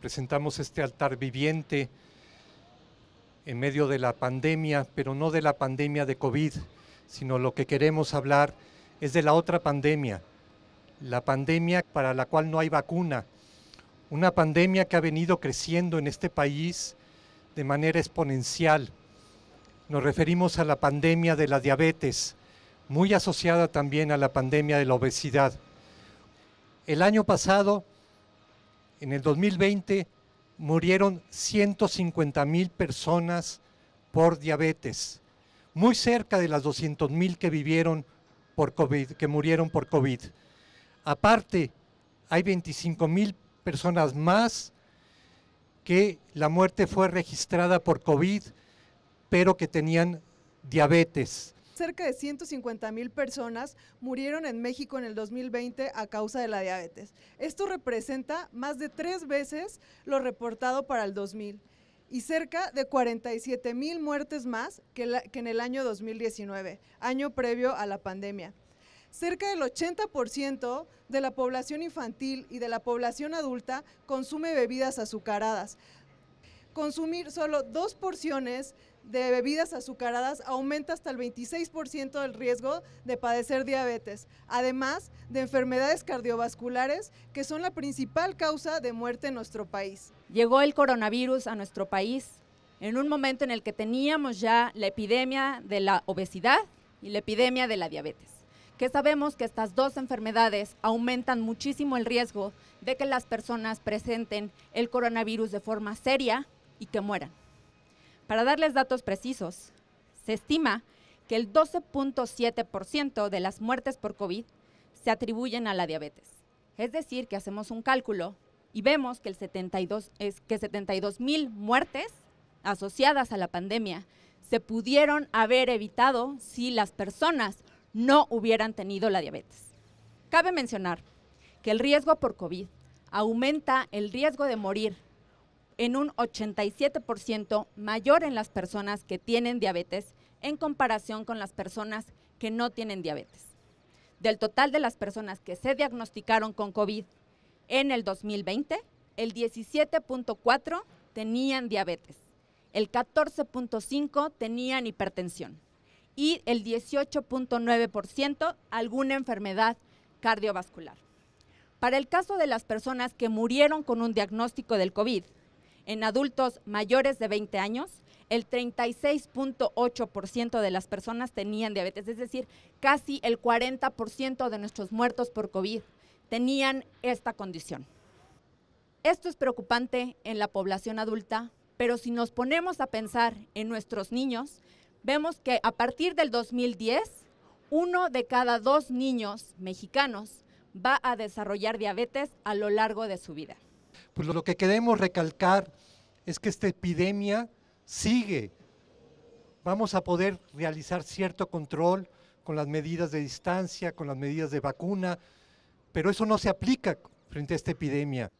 Presentamos este altar viviente en medio de la pandemia, pero no de la pandemia de COVID, sino lo que queremos hablar es de la otra pandemia, la pandemia para la cual no hay vacuna, una pandemia que ha venido creciendo en este país de manera exponencial. Nos referimos a la pandemia de la diabetes, muy asociada también a la pandemia de la obesidad. El año pasado, en el 2020 murieron 150 mil personas por diabetes, muy cerca de las 200 mil que vivieron por COVID, que murieron por COVID. Aparte, hay 25 mil personas más que la muerte fue registrada por COVID, pero que tenían diabetes cerca de 150 mil personas murieron en México en el 2020 a causa de la diabetes. Esto representa más de tres veces lo reportado para el 2000 y cerca de 47 mil muertes más que, que en el año 2019, año previo a la pandemia. Cerca del 80% de la población infantil y de la población adulta consume bebidas azucaradas. Consumir solo dos porciones de bebidas azucaradas aumenta hasta el 26% del riesgo de padecer diabetes, además de enfermedades cardiovasculares que son la principal causa de muerte en nuestro país. Llegó el coronavirus a nuestro país en un momento en el que teníamos ya la epidemia de la obesidad y la epidemia de la diabetes, que sabemos que estas dos enfermedades aumentan muchísimo el riesgo de que las personas presenten el coronavirus de forma seria y que mueran. Para darles datos precisos, se estima que el 12.7% de las muertes por COVID se atribuyen a la diabetes. Es decir, que hacemos un cálculo y vemos que, el 72, es que 72 mil muertes asociadas a la pandemia se pudieron haber evitado si las personas no hubieran tenido la diabetes. Cabe mencionar que el riesgo por COVID aumenta el riesgo de morir en un 87% mayor en las personas que tienen diabetes en comparación con las personas que no tienen diabetes. Del total de las personas que se diagnosticaron con COVID en el 2020, el 17.4 tenían diabetes, el 14.5 tenían hipertensión y el 18.9% alguna enfermedad cardiovascular. Para el caso de las personas que murieron con un diagnóstico del COVID, en adultos mayores de 20 años, el 36.8% de las personas tenían diabetes, es decir, casi el 40% de nuestros muertos por COVID tenían esta condición. Esto es preocupante en la población adulta, pero si nos ponemos a pensar en nuestros niños, vemos que a partir del 2010, uno de cada dos niños mexicanos va a desarrollar diabetes a lo largo de su vida. Pues lo que queremos recalcar es que esta epidemia sigue. Vamos a poder realizar cierto control con las medidas de distancia, con las medidas de vacuna, pero eso no se aplica frente a esta epidemia.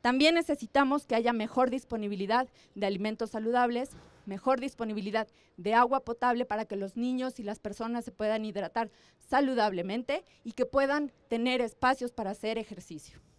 También necesitamos que haya mejor disponibilidad de alimentos saludables, mejor disponibilidad de agua potable para que los niños y las personas se puedan hidratar saludablemente y que puedan tener espacios para hacer ejercicio.